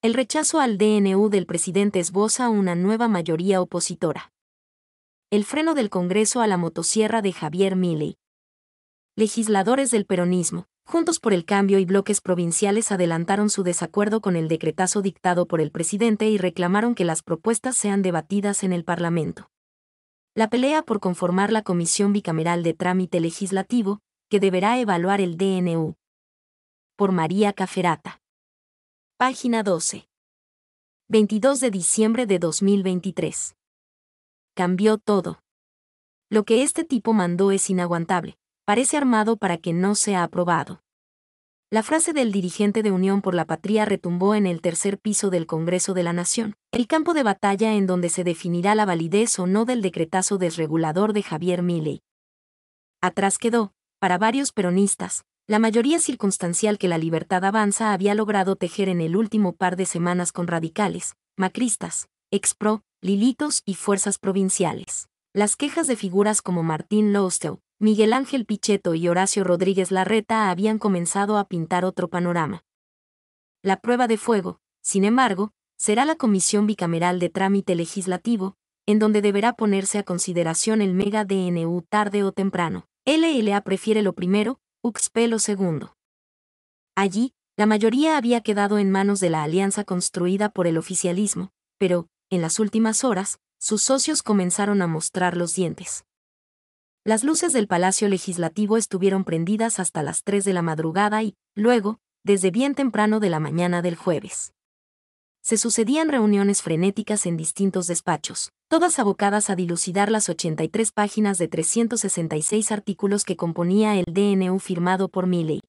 El rechazo al DNU del presidente esboza una nueva mayoría opositora. El freno del Congreso a la motosierra de Javier Milley. Legisladores del peronismo, Juntos por el Cambio y bloques provinciales adelantaron su desacuerdo con el decretazo dictado por el presidente y reclamaron que las propuestas sean debatidas en el Parlamento. La pelea por conformar la Comisión Bicameral de Trámite Legislativo, que deberá evaluar el DNU. Por María Caferata. Página 12. 22 de diciembre de 2023. Cambió todo. Lo que este tipo mandó es inaguantable. Parece armado para que no sea aprobado. La frase del dirigente de Unión por la Patria retumbó en el tercer piso del Congreso de la Nación, el campo de batalla en donde se definirá la validez o no del decretazo desregulador de Javier Milley. Atrás quedó, para varios peronistas, la mayoría circunstancial que la libertad avanza había logrado tejer en el último par de semanas con radicales, macristas, expro, lilitos y fuerzas provinciales. Las quejas de figuras como Martín lousteau Miguel Ángel Pichetto y Horacio Rodríguez Larreta habían comenzado a pintar otro panorama. La prueba de fuego, sin embargo, será la comisión bicameral de trámite legislativo, en donde deberá ponerse a consideración el mega DNU tarde o temprano. LLA prefiere lo primero, pelo II. Allí, la mayoría había quedado en manos de la alianza construida por el oficialismo, pero, en las últimas horas, sus socios comenzaron a mostrar los dientes. Las luces del Palacio Legislativo estuvieron prendidas hasta las tres de la madrugada y, luego, desde bien temprano de la mañana del jueves se sucedían reuniones frenéticas en distintos despachos, todas abocadas a dilucidar las 83 páginas de 366 artículos que componía el DNU firmado por Milley.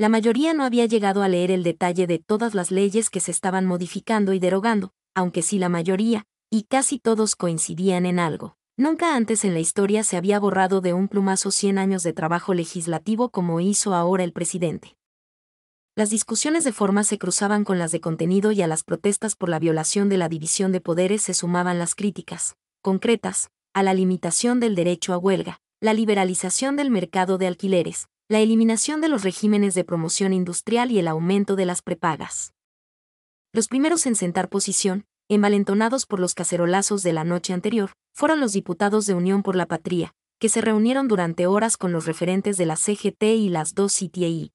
La mayoría no había llegado a leer el detalle de todas las leyes que se estaban modificando y derogando, aunque sí la mayoría, y casi todos coincidían en algo. Nunca antes en la historia se había borrado de un plumazo 100 años de trabajo legislativo como hizo ahora el presidente. Las discusiones de forma se cruzaban con las de contenido y a las protestas por la violación de la división de poderes se sumaban las críticas, concretas, a la limitación del derecho a huelga, la liberalización del mercado de alquileres, la eliminación de los regímenes de promoción industrial y el aumento de las prepagas. Los primeros en sentar posición, envalentonados por los cacerolazos de la noche anterior, fueron los diputados de Unión por la Patria, que se reunieron durante horas con los referentes de la CGT y las dos CTI,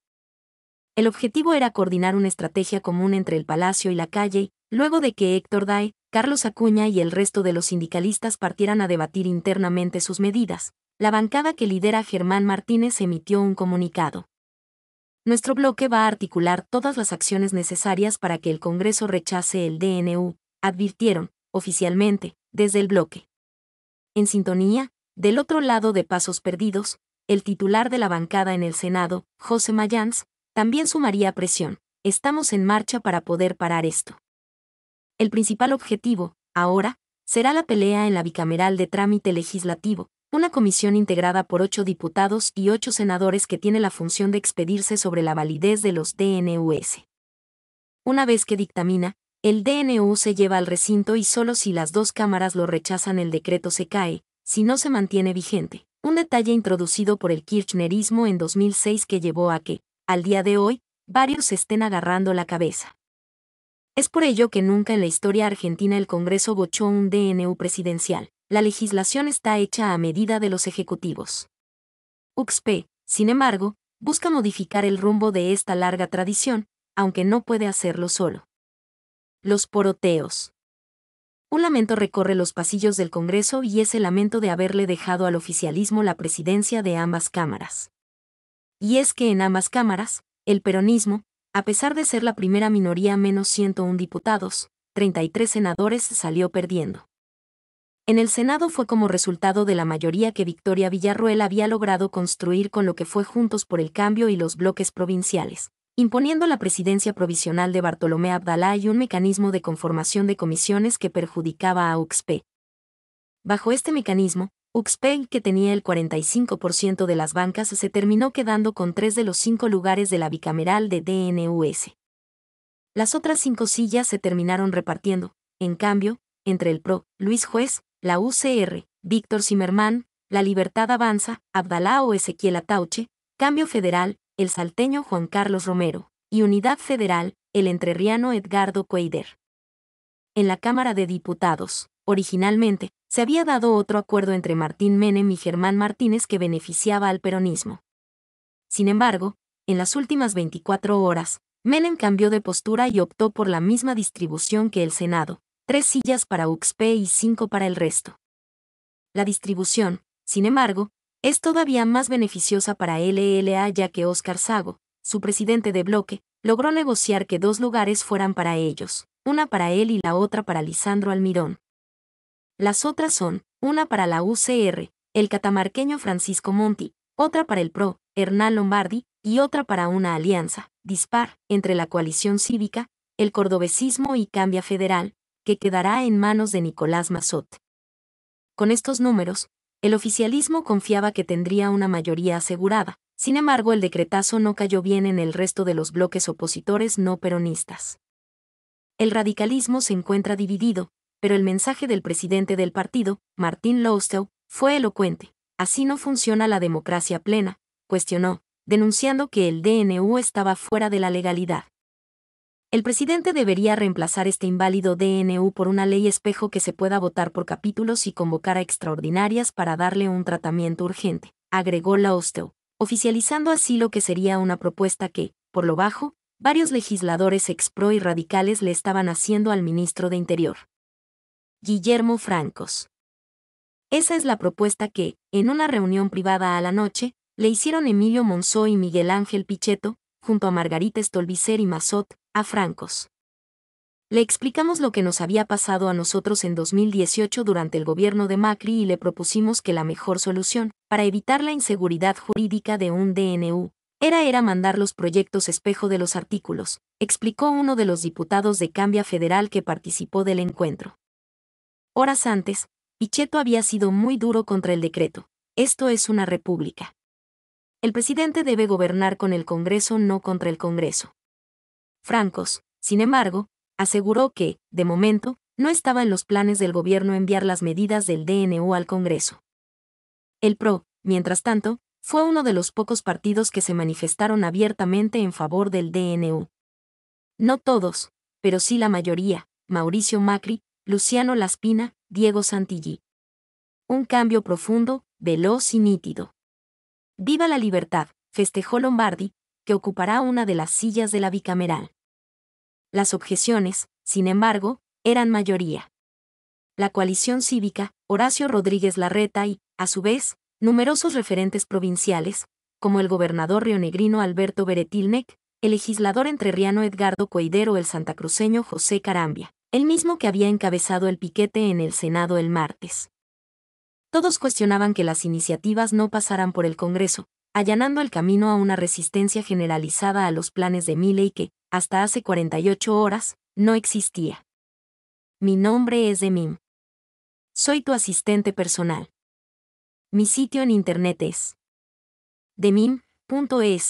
el objetivo era coordinar una estrategia común entre el Palacio y la calle, luego de que Héctor Day, Carlos Acuña y el resto de los sindicalistas partieran a debatir internamente sus medidas. La bancada que lidera Germán Martínez emitió un comunicado. Nuestro bloque va a articular todas las acciones necesarias para que el Congreso rechace el DNU, advirtieron, oficialmente, desde el bloque. En sintonía, del otro lado de Pasos Perdidos, el titular de la bancada en el Senado, José Mayans, también sumaría presión. Estamos en marcha para poder parar esto. El principal objetivo, ahora, será la pelea en la bicameral de trámite legislativo, una comisión integrada por ocho diputados y ocho senadores que tiene la función de expedirse sobre la validez de los DNUS. Una vez que dictamina, el DNU se lleva al recinto y solo si las dos cámaras lo rechazan el decreto se cae, si no se mantiene vigente. Un detalle introducido por el Kirchnerismo en 2006 que llevó a que, al día de hoy, varios estén agarrando la cabeza. Es por ello que nunca en la historia argentina el Congreso bochó un DNU presidencial. La legislación está hecha a medida de los ejecutivos. UXP, sin embargo, busca modificar el rumbo de esta larga tradición, aunque no puede hacerlo solo. Los poroteos. Un lamento recorre los pasillos del Congreso y es el lamento de haberle dejado al oficialismo la presidencia de ambas cámaras. Y es que en ambas cámaras, el peronismo, a pesar de ser la primera minoría menos 101 diputados, 33 senadores salió perdiendo. En el Senado fue como resultado de la mayoría que Victoria Villarruel había logrado construir con lo que fue Juntos por el Cambio y los bloques provinciales, imponiendo la presidencia provisional de Bartolomé Abdalá y un mecanismo de conformación de comisiones que perjudicaba a UXP. Bajo este mecanismo, Uxpel, que tenía el 45% de las bancas, se terminó quedando con tres de los cinco lugares de la bicameral de DNUS. Las otras cinco sillas se terminaron repartiendo, en cambio, entre el PRO, Luis Juez, la UCR, Víctor Zimmerman, La Libertad Avanza, Abdalao Ezequiel Atauche, Cambio Federal, el salteño Juan Carlos Romero, y Unidad Federal, el entrerriano Edgardo Queider. En la Cámara de Diputados, originalmente, se había dado otro acuerdo entre Martín Menem y Germán Martínez que beneficiaba al peronismo. Sin embargo, en las últimas 24 horas, Menem cambió de postura y optó por la misma distribución que el Senado, tres sillas para UXP y cinco para el resto. La distribución, sin embargo, es todavía más beneficiosa para LLA ya que Óscar Sago, su presidente de bloque, logró negociar que dos lugares fueran para ellos, una para él y la otra para Lisandro Almirón. Las otras son, una para la UCR, el catamarqueño Francisco Monti, otra para el PRO, Hernán Lombardi, y otra para una alianza, dispar, entre la coalición cívica, el cordobesismo y Cambia Federal, que quedará en manos de Nicolás Mazot. Con estos números, el oficialismo confiaba que tendría una mayoría asegurada, sin embargo el decretazo no cayó bien en el resto de los bloques opositores no peronistas. El radicalismo se encuentra dividido, pero el mensaje del presidente del partido, Martín Lowstow, fue elocuente. Así no funciona la democracia plena, cuestionó, denunciando que el DNU estaba fuera de la legalidad. El presidente debería reemplazar este inválido DNU por una ley espejo que se pueda votar por capítulos y convocar a extraordinarias para darle un tratamiento urgente, agregó Lowstow, oficializando así lo que sería una propuesta que, por lo bajo, varios legisladores ex y radicales le estaban haciendo al ministro de Interior. Guillermo Francos. Esa es la propuesta que, en una reunión privada a la noche, le hicieron Emilio Monzó y Miguel Ángel Pichetto, junto a Margarita Stolbizer y Mazot, a Francos. Le explicamos lo que nos había pasado a nosotros en 2018 durante el gobierno de Macri y le propusimos que la mejor solución, para evitar la inseguridad jurídica de un DNU, era era mandar los proyectos espejo de los artículos, explicó uno de los diputados de Cambia Federal que participó del encuentro. Horas antes, Pichetto había sido muy duro contra el decreto. Esto es una república. El presidente debe gobernar con el Congreso, no contra el Congreso. Francos, sin embargo, aseguró que, de momento, no estaba en los planes del gobierno enviar las medidas del DNU al Congreso. El PRO, mientras tanto, fue uno de los pocos partidos que se manifestaron abiertamente en favor del DNU. No todos, pero sí la mayoría, Mauricio Macri, Luciano Laspina, Diego Santilli. Un cambio profundo, veloz y nítido. Viva la libertad, festejó Lombardi, que ocupará una de las sillas de la bicameral. Las objeciones, sin embargo, eran mayoría. La coalición cívica, Horacio Rodríguez Larreta y, a su vez, numerosos referentes provinciales, como el gobernador rionegrino Alberto Beretilnec, el legislador entrerriano Edgardo Coidero el santacruceño José Carambia el mismo que había encabezado el piquete en el Senado el martes. Todos cuestionaban que las iniciativas no pasaran por el Congreso, allanando el camino a una resistencia generalizada a los planes de Milley que, hasta hace 48 horas, no existía. Mi nombre es Demim. Soy tu asistente personal. Mi sitio en internet es demim.es.tl.